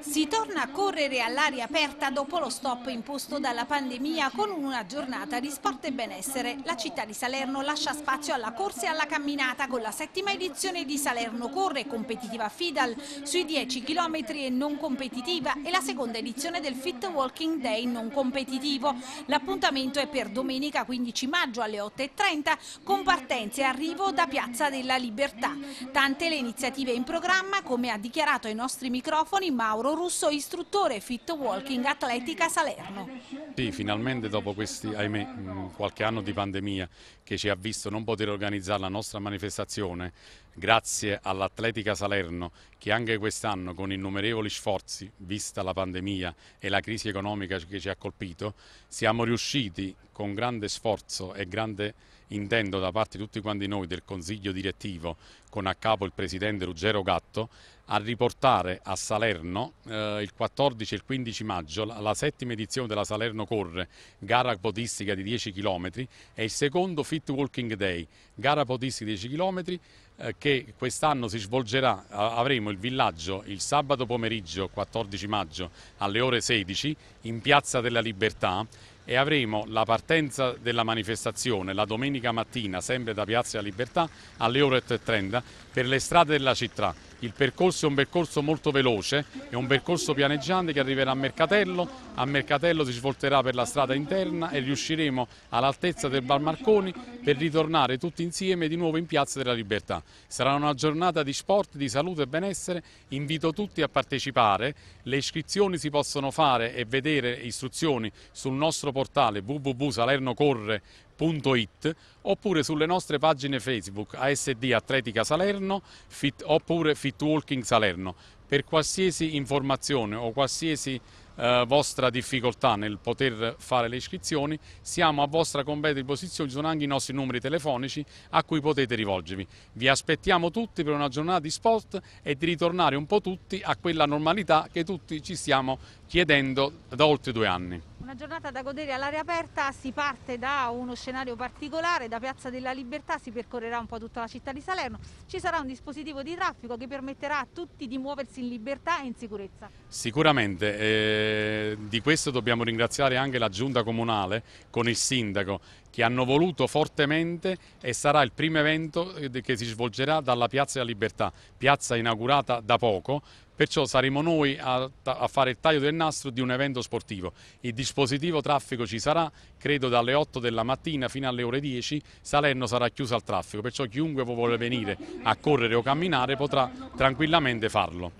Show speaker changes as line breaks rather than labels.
Si torna a correre all'aria aperta dopo lo stop imposto dalla pandemia con una giornata di sport e benessere. La città di Salerno lascia spazio alla corsa e alla camminata con la settima edizione di Salerno Corre, competitiva Fidal, sui 10 km e non competitiva e la seconda edizione del Fit Walking Day non competitivo. L'appuntamento è per domenica 15 maggio alle 8.30 con partenza e arrivo da Piazza della Libertà. Tante le iniziative in programma, come ha dichiarato ai nostri microfoni Mauro Mauro Russo, istruttore Fit Walking Atletica Salerno.
Sì, finalmente dopo questi, ahimè, qualche anno di pandemia che ci ha visto non poter organizzare la nostra manifestazione Grazie all'Atletica Salerno che anche quest'anno con innumerevoli sforzi, vista la pandemia e la crisi economica che ci ha colpito, siamo riusciti con grande sforzo e grande intento da parte di tutti quanti noi del Consiglio direttivo con a capo il Presidente Ruggero Gatto a riportare a Salerno eh, il 14 e il 15 maggio la, la settima edizione della Salerno Corre, gara podistica di 10 km e il secondo Fit Walking Day, gara podistica di 10 km eh, che che quest'anno si svolgerà, avremo il villaggio il sabato pomeriggio 14 maggio alle ore 16 in Piazza della Libertà e avremo la partenza della manifestazione la domenica mattina, sempre da Piazza Libertà, alle ore 8.30 per le strade della città. Il percorso è un percorso molto veloce, è un percorso pianeggiante che arriverà a Mercatello, a Mercatello si svolterà per la strada interna e riusciremo all'altezza del Bar Marconi per ritornare tutti insieme di nuovo in Piazza della Libertà. Sarà una giornata di sport, di salute e benessere, invito tutti a partecipare, le iscrizioni si possono fare e vedere istruzioni sul nostro portale portale www.salernocorre.it oppure sulle nostre pagine Facebook ASD Atletica Salerno fit, oppure Fitwalking Salerno. Per qualsiasi informazione o qualsiasi eh, vostra difficoltà nel poter fare le iscrizioni, siamo a vostra completa disposizione, ci sono anche i nostri numeri telefonici a cui potete rivolgervi. Vi aspettiamo tutti per una giornata di sport e di ritornare un po' tutti a quella normalità che tutti ci stiamo chiedendo da oltre due anni.
Una giornata da godere all'aria aperta, si parte da uno scenario particolare, da Piazza della Libertà si percorrerà un po' tutta la città di Salerno, ci sarà un dispositivo di traffico che permetterà a tutti di muoversi in libertà e in sicurezza.
Sicuramente, eh, di questo dobbiamo ringraziare anche la Giunta Comunale con il Sindaco che hanno voluto fortemente e sarà il primo evento eh, che si svolgerà dalla Piazza della Libertà, piazza inaugurata da poco, Perciò saremo noi a, a, fare il taglio del nastro di un evento sportivo. Il dispositivo traffico ci sarà, credo dalle 8 della mattina fino alle ore 10, Salerno sarà chiuso al traffico, perciò chiunque vuole venire a correre o camminare potrà tranquillamente farlo.